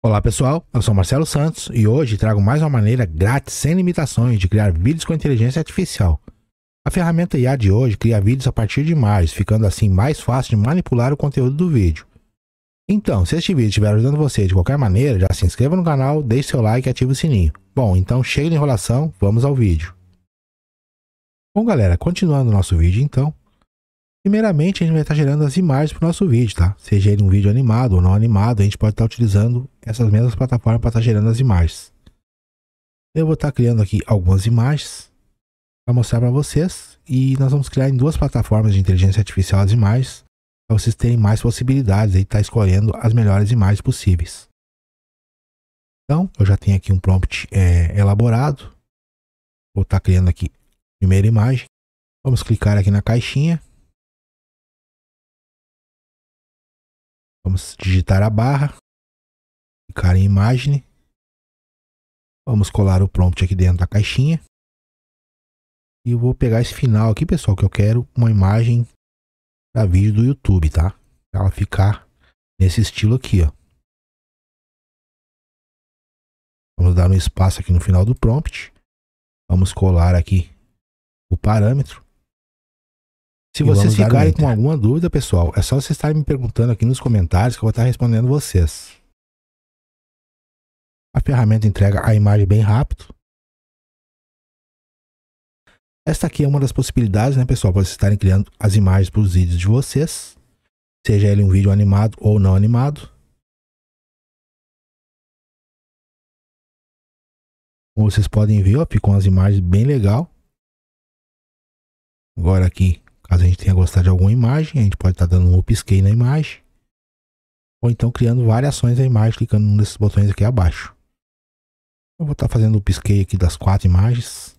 Olá pessoal, eu sou Marcelo Santos e hoje trago mais uma maneira grátis, sem limitações, de criar vídeos com inteligência artificial. A ferramenta IA de hoje cria vídeos a partir de imagens, ficando assim mais fácil de manipular o conteúdo do vídeo. Então, se este vídeo estiver ajudando você de qualquer maneira, já se inscreva no canal, deixe seu like e ative o sininho. Bom, então chega de enrolação, vamos ao vídeo. Bom galera, continuando o nosso vídeo então, Primeiramente, a gente vai estar gerando as imagens para o nosso vídeo, tá? Seja ele um vídeo animado ou não animado, a gente pode estar utilizando essas mesmas plataformas para estar gerando as imagens. Eu vou estar criando aqui algumas imagens para mostrar para vocês e nós vamos criar em duas plataformas de inteligência artificial as imagens para vocês terem mais possibilidades e estar escolhendo as melhores imagens possíveis. Então, eu já tenho aqui um prompt é, elaborado. Vou estar criando aqui a primeira imagem. Vamos clicar aqui na caixinha Vamos digitar a barra, clicar em imagem. Vamos colar o prompt aqui dentro da caixinha. E vou pegar esse final aqui, pessoal, que eu quero uma imagem da vídeo do YouTube, tá? Pra ela ficar nesse estilo aqui, ó. Vamos dar um espaço aqui no final do prompt. Vamos colar aqui o parâmetro. Se e vocês ficarem com alguma dúvida, pessoal, é só vocês estarem me perguntando aqui nos comentários que eu vou estar respondendo vocês. A ferramenta entrega a imagem bem rápido. Esta aqui é uma das possibilidades, né, pessoal, para vocês estarem criando as imagens para os vídeos de vocês. Seja ele um vídeo animado ou não animado. Como vocês podem ver, ó, ficam as imagens bem legal. Agora aqui Caso a gente tenha gostado de alguma imagem, a gente pode estar tá dando um upscale na imagem. Ou então criando variações da imagem, clicando num desses botões aqui abaixo. Eu vou estar tá fazendo o upscale aqui das quatro imagens.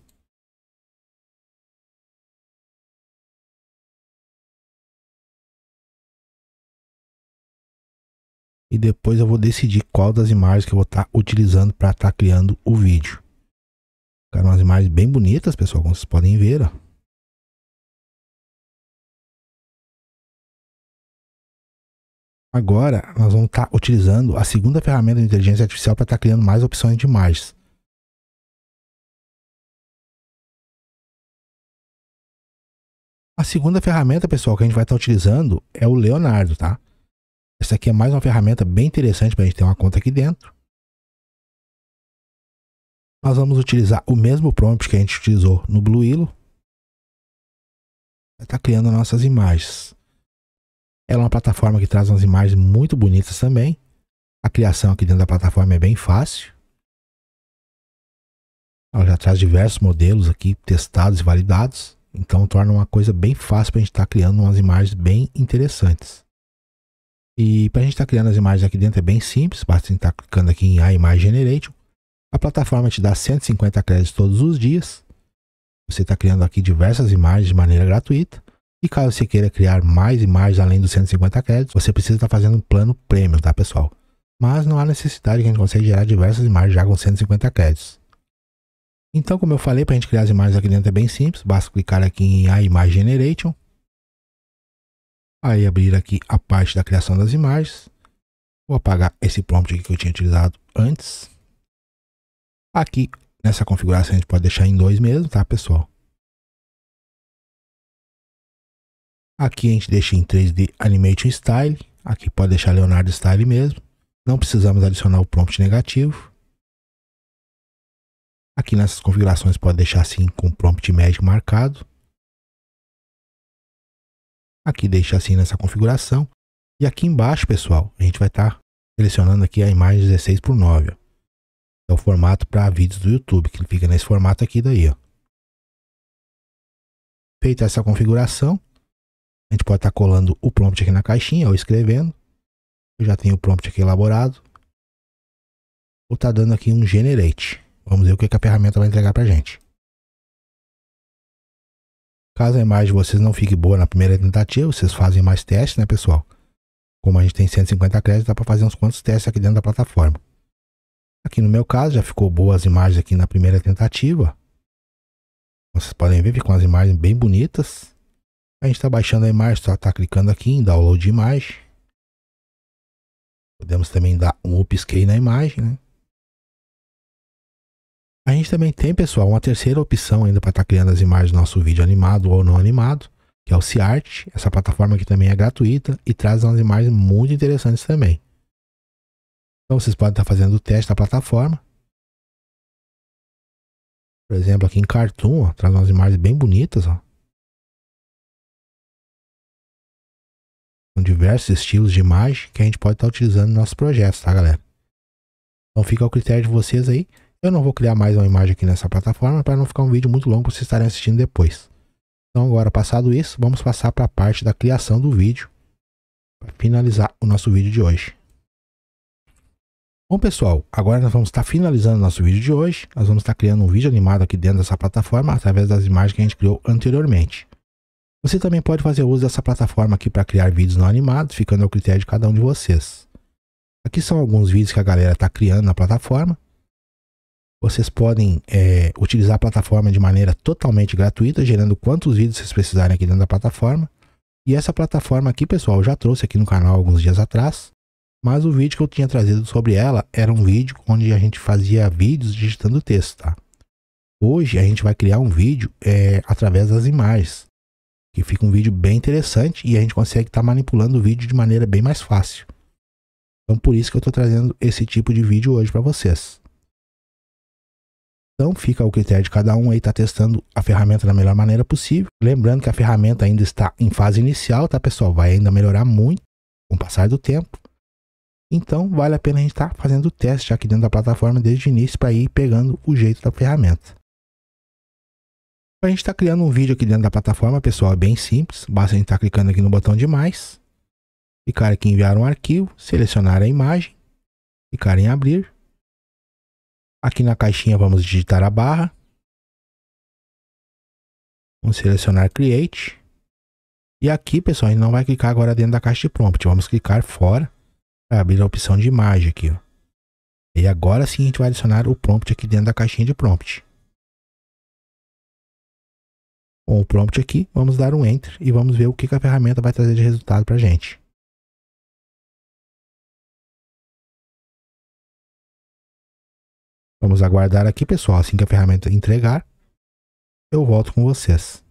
e depois eu vou decidir qual das imagens que eu vou estar tá utilizando para estar tá criando o vídeo. Ficaram umas imagens bem bonitas, pessoal, como vocês podem ver, ó. Agora, nós vamos estar tá utilizando a segunda ferramenta de inteligência artificial para estar tá criando mais opções de imagens. A segunda ferramenta, pessoal, que a gente vai estar tá utilizando é o Leonardo, tá? Essa aqui é mais uma ferramenta bem interessante para a gente ter uma conta aqui dentro. Nós vamos utilizar o mesmo prompt que a gente utilizou no Blueilo. Vai estar tá criando nossas imagens. Ela é uma plataforma que traz umas imagens muito bonitas também. A criação aqui dentro da plataforma é bem fácil. Ela já traz diversos modelos aqui testados e validados. Então torna uma coisa bem fácil para a gente estar tá criando umas imagens bem interessantes. E para a gente estar tá criando as imagens aqui dentro é bem simples, basta a gente estar tá clicando aqui em A Image Generation. A plataforma te dá 150 créditos todos os dias. Você está criando aqui diversas imagens de maneira gratuita. E caso você queira criar mais e mais além dos 150 créditos, você precisa estar tá fazendo um plano premium, tá pessoal? Mas não há necessidade que a gente consiga gerar diversas imagens já com 150 créditos. Então, como eu falei, para a gente criar as imagens aqui dentro é bem simples, basta clicar aqui em a image generation. Aí abrir aqui a parte da criação das imagens. Vou apagar esse prompt aqui que eu tinha utilizado antes. Aqui nessa configuração a gente pode deixar em dois mesmo, tá pessoal? Aqui a gente deixa em 3D Animation Style. Aqui pode deixar Leonardo Style mesmo. Não precisamos adicionar o prompt negativo. Aqui nessas configurações pode deixar assim com prompt magic marcado. Aqui deixa assim nessa configuração. E aqui embaixo, pessoal, a gente vai estar tá selecionando aqui a imagem 16 por 9. Ó. É o formato para vídeos do YouTube, que fica nesse formato aqui daí. Ó. Feita essa configuração, a gente pode estar tá colando o prompt aqui na caixinha ou escrevendo. Eu já tenho o prompt aqui elaborado. Vou estar tá dando aqui um generate. Vamos ver o que, que a ferramenta vai entregar para gente. Caso a imagem de vocês não fique boa na primeira tentativa, vocês fazem mais testes, né, pessoal? Como a gente tem 150 créditos, dá para fazer uns quantos testes aqui dentro da plataforma. Aqui no meu caso, já ficou boas as imagens aqui na primeira tentativa. Vocês podem ver, ficam as imagens bem bonitas. A gente está baixando a imagem, só está clicando aqui em download imagem. Podemos também dar um upscale na imagem, né? A gente também tem, pessoal, uma terceira opção ainda para estar tá criando as imagens do nosso vídeo animado ou não animado, que é o CiArt. Essa plataforma aqui também é gratuita e traz umas imagens muito interessantes também. Então vocês podem estar tá fazendo o teste da plataforma. Por exemplo, aqui em Cartoon, ó, traz umas imagens bem bonitas, ó. diversos estilos de imagem que a gente pode estar tá utilizando nos nossos projetos, tá galera? Então fica ao critério de vocês aí. Eu não vou criar mais uma imagem aqui nessa plataforma para não ficar um vídeo muito longo para vocês estarem assistindo depois. Então agora passado isso, vamos passar para a parte da criação do vídeo para finalizar o nosso vídeo de hoje. Bom pessoal, agora nós vamos estar tá finalizando nosso vídeo de hoje. Nós vamos estar tá criando um vídeo animado aqui dentro dessa plataforma através das imagens que a gente criou anteriormente. Você também pode fazer uso dessa plataforma aqui para criar vídeos não animados, ficando ao critério de cada um de vocês. Aqui são alguns vídeos que a galera está criando na plataforma. Vocês podem é, utilizar a plataforma de maneira totalmente gratuita, gerando quantos vídeos vocês precisarem aqui dentro da plataforma. E essa plataforma aqui, pessoal, eu já trouxe aqui no canal alguns dias atrás. Mas o vídeo que eu tinha trazido sobre ela era um vídeo onde a gente fazia vídeos digitando texto, tá? Hoje a gente vai criar um vídeo é, através das imagens que fica um vídeo bem interessante e a gente consegue estar tá manipulando o vídeo de maneira bem mais fácil. Então por isso que eu estou trazendo esse tipo de vídeo hoje para vocês. Então fica ao critério de cada um aí estar tá testando a ferramenta da melhor maneira possível. Lembrando que a ferramenta ainda está em fase inicial, tá pessoal? Vai ainda melhorar muito com o passar do tempo. Então vale a pena a gente estar tá fazendo o teste aqui dentro da plataforma desde o início para ir pegando o jeito da ferramenta. A gente está criando um vídeo aqui dentro da plataforma, pessoal, é bem simples. Basta a gente estar tá clicando aqui no botão de mais, clicar aqui em enviar um arquivo, selecionar a imagem, clicar em abrir. Aqui na caixinha vamos digitar a barra. Vamos selecionar Create. E aqui, pessoal, a gente não vai clicar agora dentro da caixa de prompt. Vamos clicar fora para abrir a opção de imagem aqui. Ó. E agora sim a gente vai adicionar o prompt aqui dentro da caixinha de prompt com o prompt aqui, vamos dar um Enter e vamos ver o que, que a ferramenta vai trazer de resultado para a gente. Vamos aguardar aqui, pessoal. Assim que a ferramenta entregar, eu volto com vocês.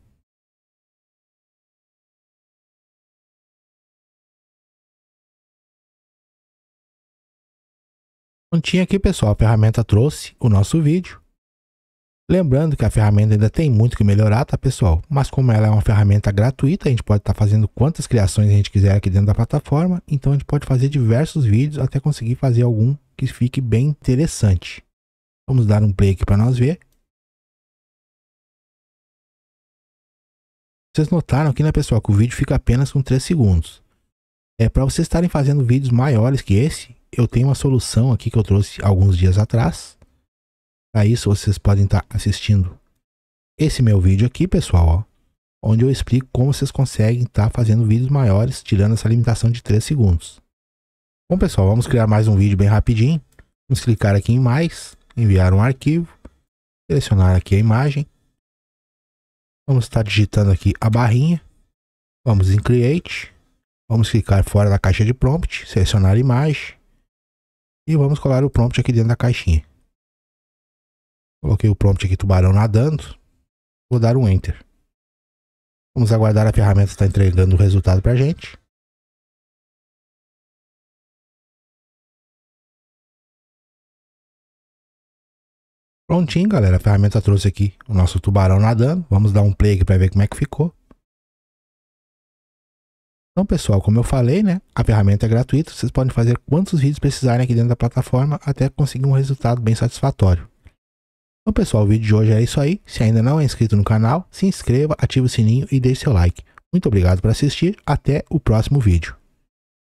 Prontinho aqui, pessoal. A ferramenta trouxe o nosso vídeo. Lembrando que a ferramenta ainda tem muito que melhorar, tá pessoal? Mas como ela é uma ferramenta gratuita, a gente pode estar tá fazendo quantas criações a gente quiser aqui dentro da plataforma, então a gente pode fazer diversos vídeos até conseguir fazer algum que fique bem interessante. Vamos dar um play aqui para nós ver. Vocês notaram aqui, né pessoal, que o vídeo fica apenas com 3 segundos. É para vocês estarem fazendo vídeos maiores que esse, eu tenho uma solução aqui que eu trouxe alguns dias atrás para isso vocês podem estar tá assistindo esse meu vídeo aqui, pessoal, ó, onde eu explico como vocês conseguem estar tá fazendo vídeos maiores, tirando essa limitação de 3 segundos. Bom, pessoal, vamos criar mais um vídeo bem rapidinho. Vamos clicar aqui em mais, enviar um arquivo, selecionar aqui a imagem. Vamos estar tá digitando aqui a barrinha. Vamos em Create. Vamos clicar fora da caixa de prompt, selecionar imagem. E vamos colar o prompt aqui dentro da caixinha. Coloquei o prompt aqui, tubarão nadando. Vou dar um Enter. Vamos aguardar a ferramenta estar tá entregando o resultado para a gente. Prontinho, galera. A ferramenta trouxe aqui o nosso tubarão nadando. Vamos dar um play aqui para ver como é que ficou. Então, pessoal, como eu falei, né? A ferramenta é gratuita. Vocês podem fazer quantos vídeos precisarem aqui dentro da plataforma até conseguir um resultado bem satisfatório. Então pessoal, o vídeo de hoje é isso aí. Se ainda não é inscrito no canal, se inscreva, ative o sininho e deixe seu like. Muito obrigado por assistir, até o próximo vídeo.